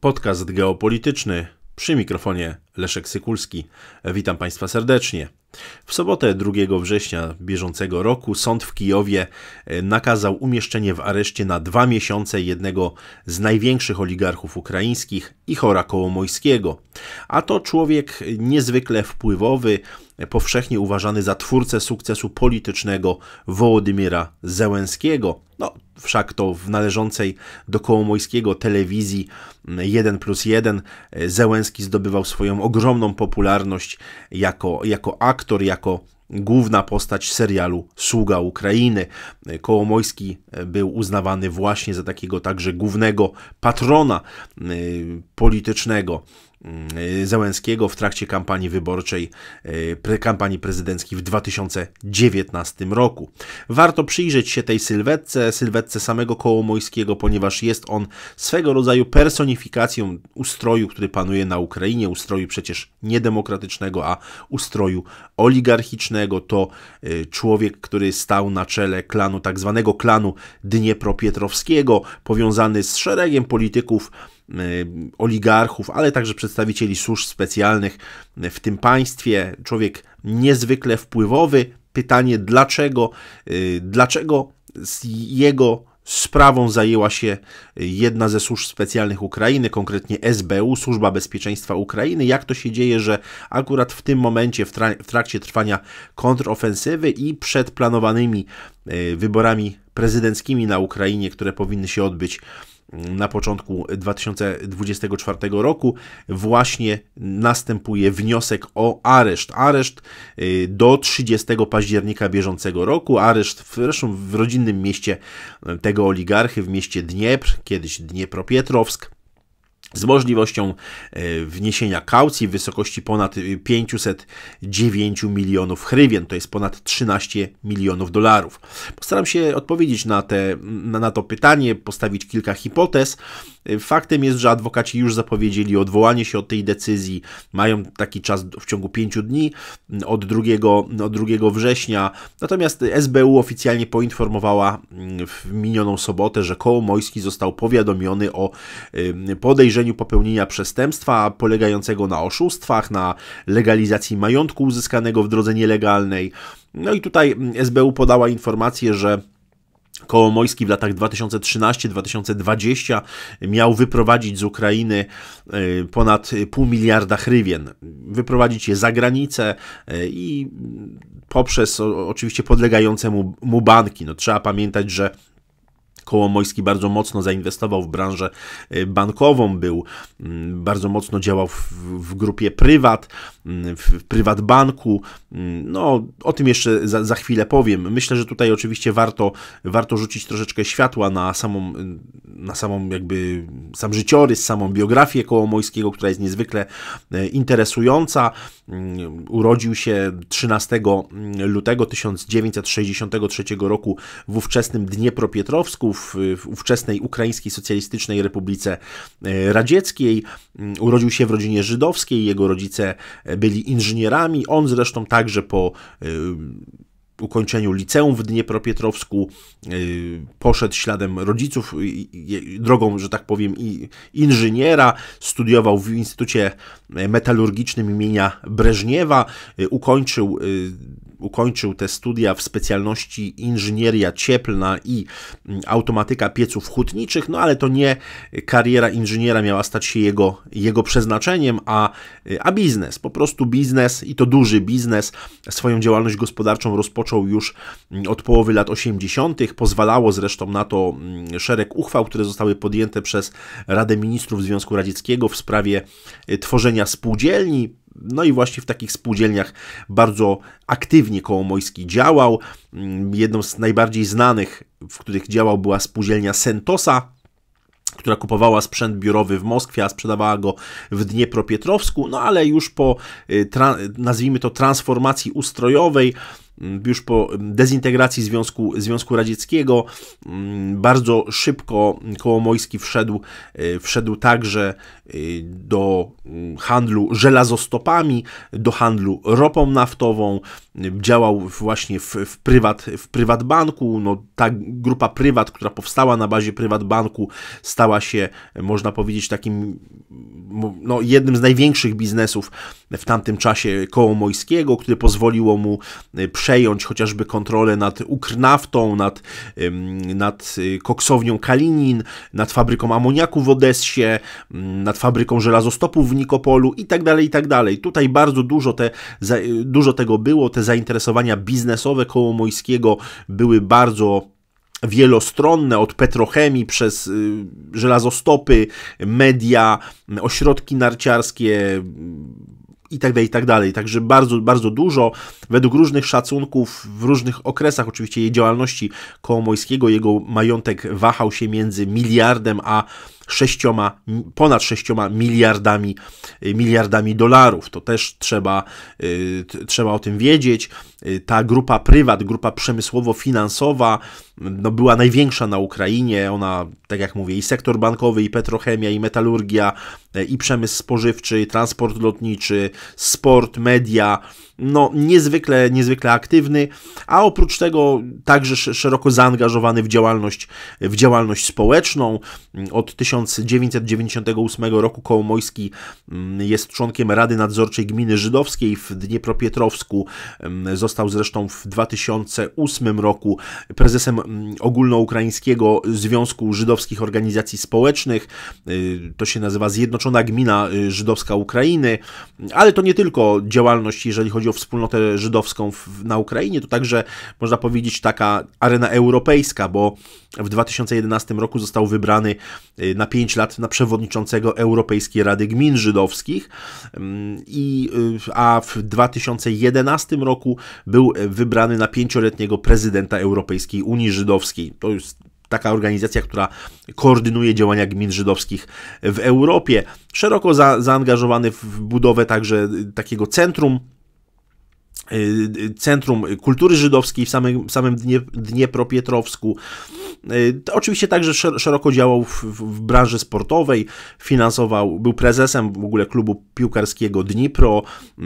Podcast geopolityczny przy mikrofonie Leszek Sykulski. Witam Państwa serdecznie. W sobotę 2 września bieżącego roku sąd w Kijowie e, nakazał umieszczenie w areszcie na dwa miesiące jednego z największych oligarchów ukraińskich, Ichora Kołomojskiego. A to człowiek niezwykle wpływowy, powszechnie uważany za twórcę sukcesu politycznego Wołodymyra Zełenskiego. No, wszak to w należącej do Kołomojskiego telewizji 1 mm, plus 1 Zełęski zdobywał swoją ogromną popularność jako, jako aktor, jako główna postać serialu Sługa Ukrainy. Kołomojski e, był uznawany właśnie za takiego także głównego patrona e, politycznego Y, Zełenskiego w trakcie kampanii wyborczej, y, kampanii prezydenckiej w 2019 roku. Warto przyjrzeć się tej sylwetce, sylwetce samego Kołomojskiego, ponieważ jest on swego rodzaju personifikacją ustroju, który panuje na Ukrainie, ustroju przecież niedemokratycznego, a ustroju oligarchicznego. To y, człowiek, który stał na czele klanu, tak zwanego klanu Dniepropietrowskiego, powiązany z szeregiem polityków, Y, oligarchów, ale także przedstawicieli służb specjalnych w tym państwie. Człowiek niezwykle wpływowy. Pytanie, dlaczego, y, dlaczego z jego sprawą zajęła się jedna ze służb specjalnych Ukrainy, konkretnie SBU, Służba Bezpieczeństwa Ukrainy. Jak to się dzieje, że akurat w tym momencie, w, tra w trakcie trwania kontrofensywy i przed planowanymi y, wyborami prezydenckimi na Ukrainie, które powinny się odbyć na początku 2024 roku właśnie następuje wniosek o areszt. Areszt y, do 30 października bieżącego roku. Areszt w, zresztą w rodzinnym mieście y, tego oligarchy, w mieście Dniepr, kiedyś Dniepropietrowsk z możliwością e, wniesienia kaucji w wysokości ponad 509 e, milionów hrywien, to jest ponad 13 milionów dolarów. Postaram się odpowiedzieć na, te, na, to pytanie, postawić kilka hipotez, Y, faktem jest, że adwokaci już zapowiedzieli odwołanie się od tej decyzji. Mają taki czas w ciągu pięciu dni mm, od 2, mm, od 2 września. Natomiast SBU oficjalnie poinformowała mm, w minioną sobotę, że Kołomojski został powiadomiony o podejrzeniu popełnienia przestępstwa polegającego na oszustwach, na legalizacji majątku uzyskanego w drodze nielegalnej. No i tutaj SBU podała informację, że Kołomojski w latach 2013-2020 miał wyprowadzić z Ukrainy y, ponad pół miliarda hrywien, wyprowadzić je za granicę y, i poprzez oczywiście podlegające mu, mu banki. No, trzeba pamiętać, że Kołomojski bardzo mocno zainwestował w branżę y, bankową, był mm, bardzo mocno działał w, w grupie prywat, Mm, w prywatbanku. Mm, no, o tym jeszcze za, za chwilę powiem. Myślę, że tutaj oczywiście warto, warto rzucić troszeczkę światła na samą, mm, na samą jakby sam życiorys, samą biografię Kołomojskiego, która jest niezwykle e, interesująca. Urodził się 13 lutego 1963 roku w ówczesnym Dniepropietrowsku, w, w ówczesnej Ukraińskiej Socjalistycznej Republice e, Radzieckiej. Urodził się w rodzinie żydowskiej, jego rodzice E, byli inżynierami. On zresztą także po e, ukończeniu liceum w Dniepropietrowsku e, poszedł śladem rodziców, drogą, że tak powiem, inżyniera. Studiował w Instytucie Metalurgicznym imienia Breżniewa, ukończył ukończył te studia w specjalności inżynieria cieplna i mm, automatyka pieców hutniczych, no ale to nie kariera inżyniera miała stać się jego, jego przeznaczeniem, a, y, a biznes, po prostu biznes i to duży biznes. Swoją działalność gospodarczą rozpoczął już mm, od połowy lat 80., pozwalało zresztą na to mm, szereg uchwał, które zostały podjęte przez Radę Ministrów Związku Radzieckiego w sprawie y, tworzenia spółdzielni, no i właśnie w takich spółdzielniach bardzo aktywnie Kołomojski działał. Mm, jedną z najbardziej znanych, w których działał, była spółdzielnia Sentosa, która kupowała sprzęt biurowy w Moskwie, a sprzedawała go w Dniepropietrowsku, no ale już po, y, nazwijmy to, transformacji ustrojowej, Mm, już po dezintegracji Związku, Związku Radzieckiego. Mm, bardzo szybko Kołomojski wszedł, e, wszedł także e, do mm, handlu żelazostopami, do handlu ropą naftową, działał właśnie w, w, prywat, w prywatbanku. No, ta grupa prywat, która powstała na bazie prywatbanku, stała się, można powiedzieć, takim no, jednym z największych biznesów w tamtym czasie Kołomojskiego, który pozwoliło mu przejść przejąć chociażby kontrolę nad Ukrnaftą, nad, nad y, koksownią Kalinin, nad fabryką amoniaku w Odessie, nad fabryką żelazostopów w Nikopolu i tak dalej, i tak dalej. Tutaj bardzo dużo, te, y, dużo tego było, te zainteresowania biznesowe koło Mojskiego były bardzo wielostronne, od petrochemii przez y, żelazostopy, media, ośrodki narciarskie, i tak dalej, i tak dalej. Także bardzo, bardzo dużo. Według różnych szacunków, w różnych okresach oczywiście jej działalności Kołomojskiego, jego majątek wahał się między miliardem a sześcioma, ponad 6 miliardami, y, miliardami dolarów. To też trzeba, y, trzeba o tym wiedzieć. Y, ta grupa prywat, grupa przemysłowo-finansowa no była największa na Ukrainie. Ona, tak jak mówię, i sektor bankowy, i petrochemia, i metalurgia, i przemysł spożywczy, i transport lotniczy, sport, media. No, niezwykle, niezwykle aktywny, a oprócz tego także szeroko zaangażowany w działalność, w działalność społeczną. Od 1000 1998 roku Kołomojski mm, jest członkiem Rady Nadzorczej Gminy Żydowskiej w Dniepropietrowsku. Mm, został zresztą w 2008 roku prezesem mm, ogólnoukraińskiego Związku Żydowskich Organizacji Społecznych. Y, to się nazywa Zjednoczona Gmina y, Żydowska Ukrainy, ale to nie tylko działalność, jeżeli chodzi o wspólnotę żydowską na Ukrainie, to także można powiedzieć taka arena europejska, bo w 2011 roku został wybrany y, na 5 lat na przewodniczącego Europejskiej Rady Gmin Żydowskich, mm, i, y, a w 2011 roku był wybrany na pięcioletniego prezydenta Europejskiej Unii Żydowskiej. To jest taka organizacja, która koordynuje działania gmin żydowskich w Europie, szeroko za, zaangażowany w budowę także takiego centrum Y, centrum Kultury Żydowskiej w samym, samym Dnie, Dniepropietrowsku. Y, oczywiście także szeroko działał w, w, branży sportowej, finansował, był prezesem w ogóle klubu piłkarskiego Dnipro, y,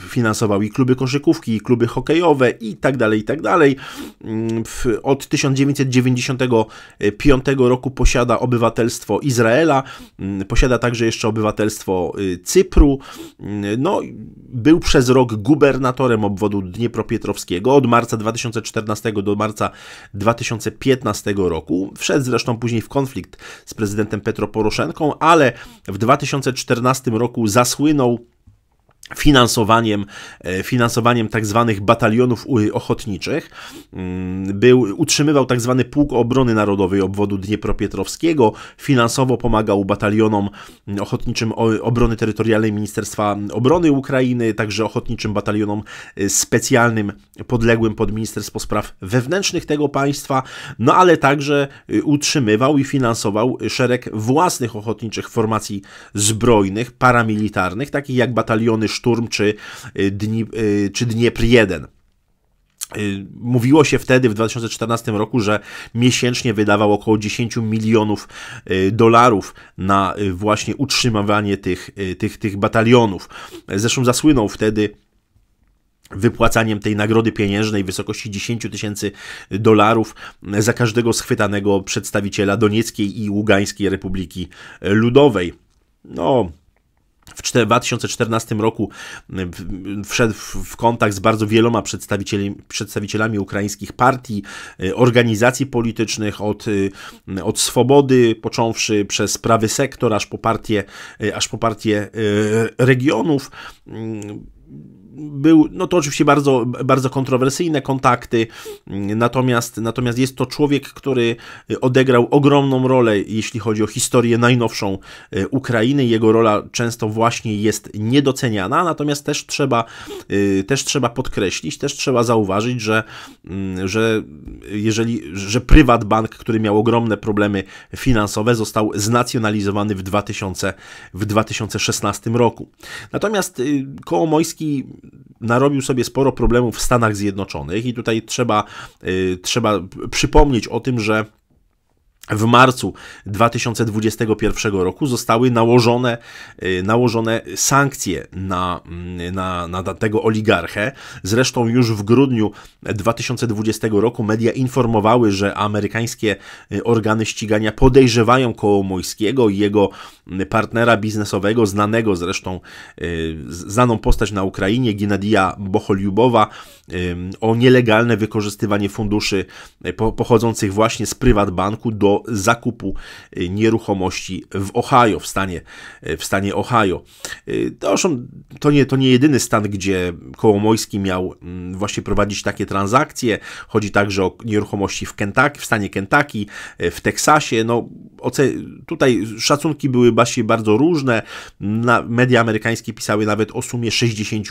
finansował i kluby koszykówki, i kluby hokejowe i tak dalej, i tak dalej. Mm, od 1995 roku posiada obywatelstwo Izraela, mm, posiada także jeszcze obywatelstwo Cypru. Mm, no, był przez rok rok gubernatorem obwodu Dniepropietrowskiego od marca 2014 do marca 2015 roku. Wszedł zresztą później w konflikt z prezydentem Petro Poroszenką, ale w 2014 roku zasłynął finansowaniem, e, finansowaniem tak zwanych batalionów ochotniczych. Mm, był, utrzymywał tak zwany Pułk Obrony Narodowej obwodu Dniepropietrowskiego, finansowo pomagał batalionom ochotniczym obrony terytorialnej Ministerstwa Obrony Ukrainy, także ochotniczym batalionom e, specjalnym podległym pod Ministerstwo Spraw Wewnętrznych tego państwa, no ale także e, utrzymywał i finansował szereg własnych ochotniczych formacji zbrojnych, paramilitarnych, takich jak bataliony Szturm czy, y, Dni, y, czy Dniepr 1. Y, mówiło się wtedy w 2014 roku, że miesięcznie wydawał około 10 milionów dolarów na właśnie utrzymywanie tych, tych, tych batalionów. Zresztą zasłynął wtedy wypłacaniem tej nagrody pieniężnej w wysokości 10 tysięcy dolarów za każdego schwytanego przedstawiciela Donieckiej i Ługańskiej Republiki Ludowej. No, w 2014 roku wszedł w kontakt z bardzo wieloma przedstawicielami, przedstawicielami ukraińskich partii, e, organizacji politycznych, od, e, od Swobody, począwszy przez prawy sektor, aż po partię, e, aż po partię regionów był, no to oczywiście bardzo, bardzo kontrowersyjne kontakty, mm, natomiast, natomiast jest to człowiek, który odegrał ogromną rolę, jeśli chodzi o historię najnowszą e, Ukrainy. Jego rola często właśnie jest niedoceniana, natomiast też trzeba, e, też trzeba podkreślić, też trzeba zauważyć, że, mm, że jeżeli, że Prywatbank, który miał ogromne problemy finansowe, został znacjonalizowany w, 2000, w 2016 roku. Natomiast y, Kołomojski narobił sobie sporo problemów w Stanach Zjednoczonych i tutaj trzeba, y, trzeba przypomnieć o tym, że w marcu 2021 roku zostały nałożone, y, nałożone sankcje na, mm, na, na tego oligarchę. Zresztą już w grudniu 2020 roku media informowały, że amerykańskie y, organy ścigania podejrzewają Kołomojskiego i jego mm, partnera biznesowego, znanego zresztą, y, znaną postać na Ukrainie, Gennadija Boholiubowa, o nielegalne wykorzystywanie funduszy pochodzących właśnie z prywatbanku do zakupu y, nieruchomości w Ohio, w stanie, y, w stanie Ohio. Y, to nie, to nie jedyny stan, gdzie Kołomojski miał mm, właśnie prowadzić takie transakcje. Chodzi także o nieruchomości w Kentucky, w stanie Kentucky, w Teksasie. No, tutaj szacunki były właśnie bardzo różne. media amerykańskie pisały nawet o sumie 60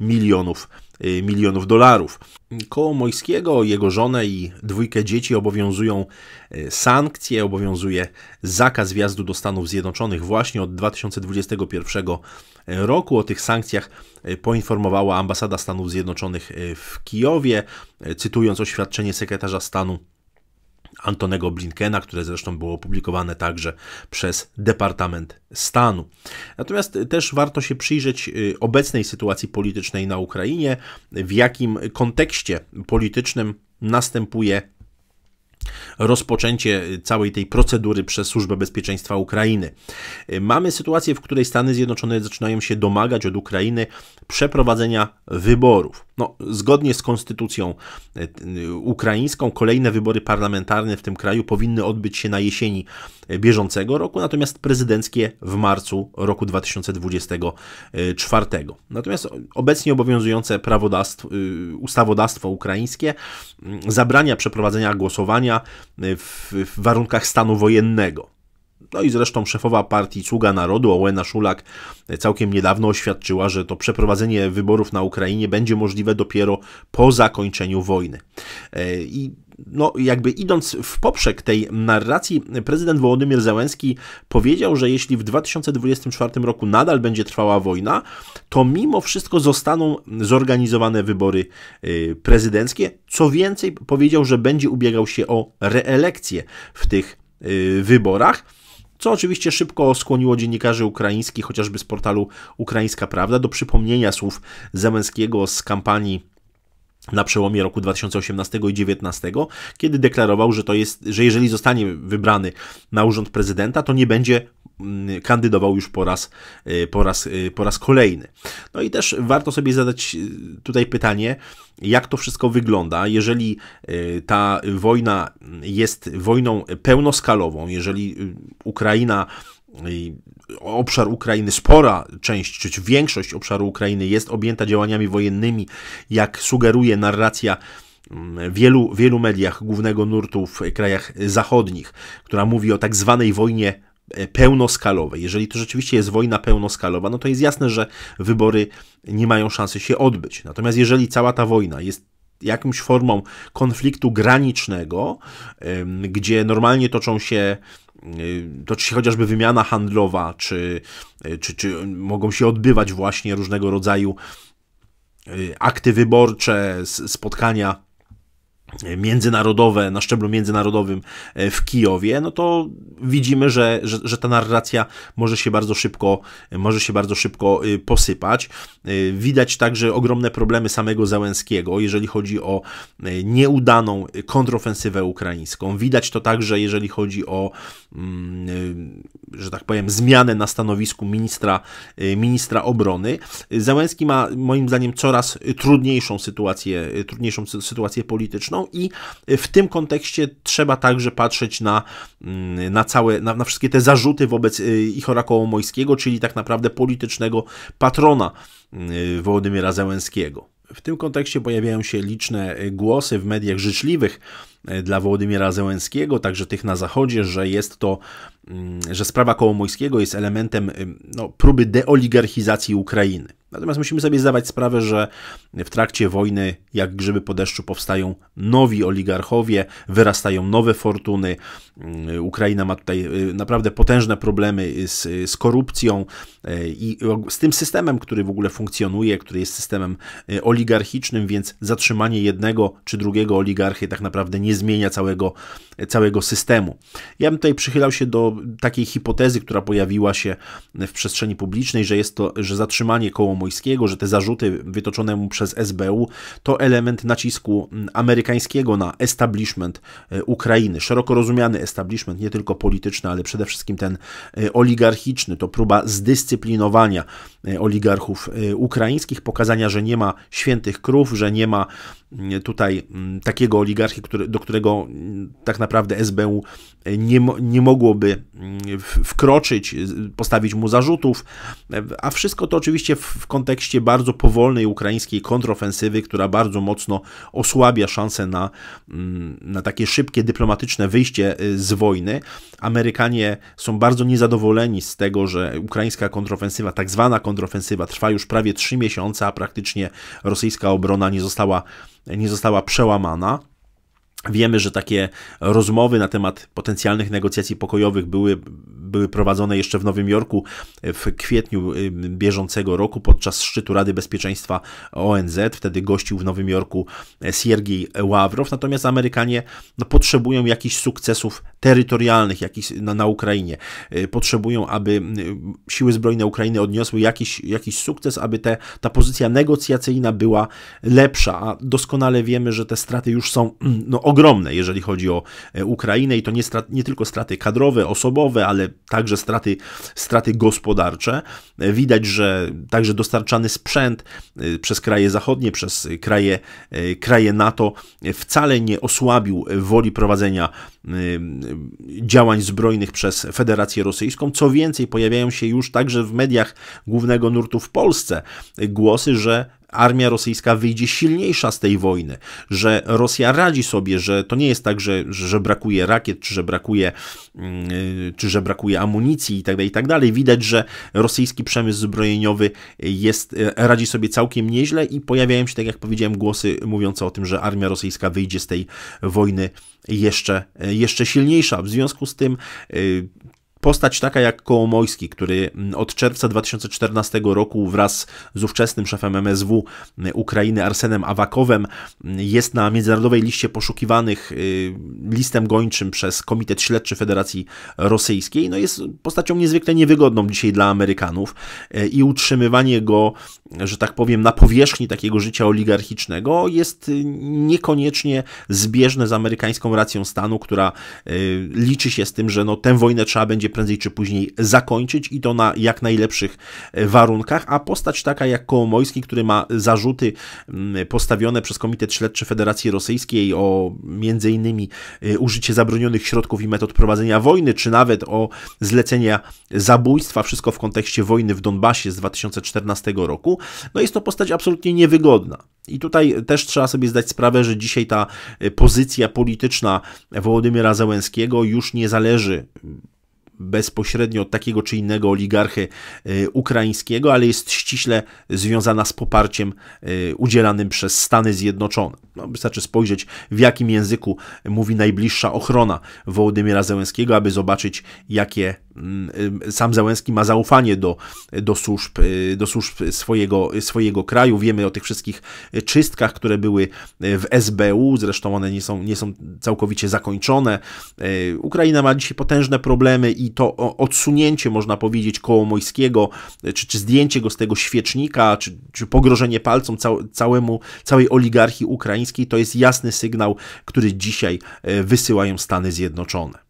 milionów Y, milionów dolarów. Koło Mojskiego, jego żonę i dwójkę dzieci obowiązują y, sankcje, obowiązuje zakaz wjazdu do Stanów Zjednoczonych właśnie od 2021 roku. O tych sankcjach y, poinformowała ambasada Stanów Zjednoczonych w Kijowie, cytując oświadczenie sekretarza stanu Antonego Blinkena, które zresztą było opublikowane także przez Departament Stanu. Natomiast też warto się przyjrzeć y, obecnej sytuacji politycznej na Ukrainie, w jakim kontekście politycznym następuje rozpoczęcie całej tej procedury przez Służbę Bezpieczeństwa Ukrainy. Mamy sytuację, w której Stany Zjednoczone zaczynają się domagać od Ukrainy przeprowadzenia wyborów. No, zgodnie z konstytucją e, ukraińską, kolejne wybory parlamentarne w tym kraju powinny odbyć się na jesieni e, bieżącego roku, natomiast prezydenckie w marcu roku 2024. Natomiast obecnie obowiązujące prawodawstwo, y, ustawodawstwo ukraińskie zabrania przeprowadzenia głosowania działania y, w, w warunkach stanu wojennego. No i zresztą szefowa partii Sługa Narodu, Ołena Szulak, całkiem niedawno oświadczyła, że to przeprowadzenie wyborów na Ukrainie będzie możliwe dopiero po zakończeniu wojny. E, I no jakby idąc w poprzek tej narracji, prezydent Wołodymyr Załęski powiedział, że jeśli w 2024 roku nadal będzie trwała wojna, to mimo wszystko zostaną zorganizowane wybory y, prezydenckie. Co więcej, powiedział, że będzie ubiegał się o reelekcję w tych y, wyborach co oczywiście szybko skłoniło dziennikarzy ukraińskich, chociażby z portalu Ukraińska Prawda, do przypomnienia słów Zemenskiego z kampanii na przełomie roku 2018 i 2019, kiedy deklarował, że, to jest, że jeżeli zostanie wybrany na urząd prezydenta, to nie będzie mm, kandydował już po raz, y, po, raz, y, po raz kolejny. No i też warto sobie zadać y, tutaj pytanie, jak to wszystko wygląda, jeżeli ta wojna jest wojną pełnoskalową, jeżeli Ukraina obszar Ukrainy, spora część, czy większość obszaru Ukrainy jest objęta działaniami wojennymi, jak sugeruje narracja mm, wielu, wielu mediach głównego nurtu w krajach zachodnich, która mówi o tak zwanej wojnie e, pełnoskalowej. Jeżeli to rzeczywiście jest wojna pełnoskalowa, no to jest jasne, że wybory nie mają szansy się odbyć. Natomiast jeżeli cała ta wojna jest jakąś formą konfliktu granicznego, gdzie normalnie toczą się Y, toczy się chociażby wymiana handlowa, czy, y, czy, czy mogą się odbywać właśnie różnego rodzaju y, akty wyborcze, spotkania międzynarodowe, na szczeblu międzynarodowym e, w Kijowie, no to widzimy, że, że, że, ta narracja może się bardzo szybko, może się bardzo szybko y, posypać. Y, widać także ogromne problemy samego Załęskiego, jeżeli chodzi o y, nieudaną kontrofensywę ukraińską. Widać to także, jeżeli chodzi o, mm, że tak powiem, zmianę na stanowisku ministra, ministra obrony. Załęski ma moim zdaniem coraz trudniejszą sytuację, trudniejszą sytuację polityczną, no i y, w tym kontekście trzeba także patrzeć na, mm, na całe, na, na wszystkie te zarzuty wobec y, Ichora Kołomojskiego, czyli tak naprawdę politycznego patrona y, Wołodymyra Zełenskiego. W tym kontekście pojawiają się liczne głosy w mediach życzliwych dla Wołodymyra Zełenskiego, także tych na Zachodzie, że jest to, mm, że sprawa Kołomojskiego jest elementem no, próby deoligarchizacji Ukrainy. Natomiast musimy sobie zdawać sprawę, że w trakcie wojny, jak grzyby po deszczu, powstają nowi oligarchowie, wyrastają nowe fortuny. Mm, Ukraina ma tutaj y, naprawdę potężne problemy y, z, y, z korupcją i z tym systemem, który w ogóle funkcjonuje, który jest systemem oligarchicznym, więc zatrzymanie jednego czy drugiego oligarchy tak naprawdę nie zmienia całego, całego systemu. Ja bym tutaj przychylał się do takiej hipotezy, która pojawiła się w przestrzeni publicznej, że jest to, że zatrzymanie koło Komojskiego, że te zarzuty wytoczone mu przez SBU to element nacisku mm, amerykańskiego na establishment e, Ukrainy, szeroko rozumiany establishment, nie tylko polityczny, ale przede wszystkim ten e, oligarchiczny, to próba zdyscyplinowania E, oligarchów e, ukraińskich, pokazania, że nie ma świętych krów, że nie ma mm, tutaj mm, takiego oligarchii, do którego mm, tak naprawdę SBU e, nie, nie mogłoby wkroczyć, postawić mu zarzutów, a wszystko to oczywiście w, w kontekście bardzo powolnej ukraińskiej kontrofensywy, która bardzo mocno osłabia szanse na, na takie szybkie dyplomatyczne wyjście z wojny. Amerykanie są bardzo niezadowoleni z tego, że ukraińska kontrofensywa, tak zwana kontrofensywa, kontrofensywa trwa już prawie 3 miesiące, a praktycznie rosyjska obrona nie została, nie została przełamana. Wiemy, że takie rozmowy na temat potencjalnych negocjacji pokojowych były, były prowadzone jeszcze w Nowym Jorku w kwietniu bieżącego roku podczas szczytu Rady Bezpieczeństwa ONZ. Wtedy gościł w Nowym Jorku e, Siergiej Ławrow. Natomiast Amerykanie no, potrzebują jakichś sukcesów terytorialnych jakichś na, na Ukrainie. Y, potrzebują, aby y, siły zbrojne Ukrainy odniosły jakiś, jakiś sukces, aby te, ta pozycja negocjacyjna była lepsza, a doskonale wiemy, że te straty już są mm, no, ogromne, jeżeli chodzi o e, Ukrainę i to nie, strat, nie tylko straty kadrowe, osobowe, ale także straty, straty gospodarcze. E, widać, że także dostarczany sprzęt e, przez kraje zachodnie, przez kraje, kraje NATO wcale nie osłabił woli prowadzenia działań zbrojnych przez Federację Rosyjską. Co więcej, pojawiają się już także w mediach głównego nurtu w Polsce głosy, że armia rosyjska wyjdzie silniejsza z tej wojny, że Rosja radzi sobie, że to nie jest tak, że, że brakuje rakiet, czy że brakuje, mm, czy że brakuje amunicji itd., tak itd. Tak Widać, że rosyjski przemysł zbrojeniowy jest, e, radzi sobie całkiem nieźle i pojawiają się, tak jak powiedziałem, głosy mówiące o tym, że armia rosyjska wyjdzie z tej wojny jeszcze, e, jeszcze silniejsza. W związku z tym e, Postać taka jak Kołomojski, który mm, od czerwca 2014 roku wraz z ówczesnym szefem MSW mm, Ukrainy Arsenem Awakowem mm, jest na międzynarodowej liście poszukiwanych y, listem gończym przez Komitet Śledczy Federacji Rosyjskiej. No jest postacią niezwykle niewygodną dzisiaj dla Amerykanów y, i utrzymywanie go, że tak powiem, na powierzchni takiego życia oligarchicznego jest y, niekoniecznie zbieżne z amerykańską racją stanu, która liczy się z tym, że no, tę wojnę trzeba będzie prędzej czy później zakończyć i to na jak najlepszych e, warunkach, a postać taka jak Kołomojski, który ma zarzuty mm, postawione przez Komitet Śledczy Federacji Rosyjskiej o m.in. E, użycie zabronionych środków i metod prowadzenia wojny, czy nawet o zlecenia zabójstwa, wszystko w kontekście wojny w Donbasie z 2014 roku, no jest to postać absolutnie niewygodna. I tutaj też trzeba sobie zdać sprawę, że dzisiaj ta e, pozycja polityczna Wołodymyra Załęskiego już nie zależy bezpośrednio od takiego czy innego oligarchy y, ukraińskiego, ale jest ściśle związana z poparciem y, udzielanym przez Stany Zjednoczone. No, wystarczy spojrzeć, w jakim języku mówi najbliższa ochrona Wołodymyra Zełenskiego, aby zobaczyć, jakie Mm, y, sam Załęski ma zaufanie do, do służb, y, do służb swojego, swojego kraju. Wiemy o tych wszystkich czystkach, które były w SBU, zresztą one nie są, nie są całkowicie zakończone. Y, Ukraina ma dzisiaj potężne problemy i to odsunięcie, można powiedzieć, Kołomojskiego, czy, czy zdjęcie go z tego świecznika, czy, czy pogrożenie palcom cał, całemu, całej oligarchii ukraińskiej, to jest jasny sygnał, który dzisiaj wysyłają Stany Zjednoczone.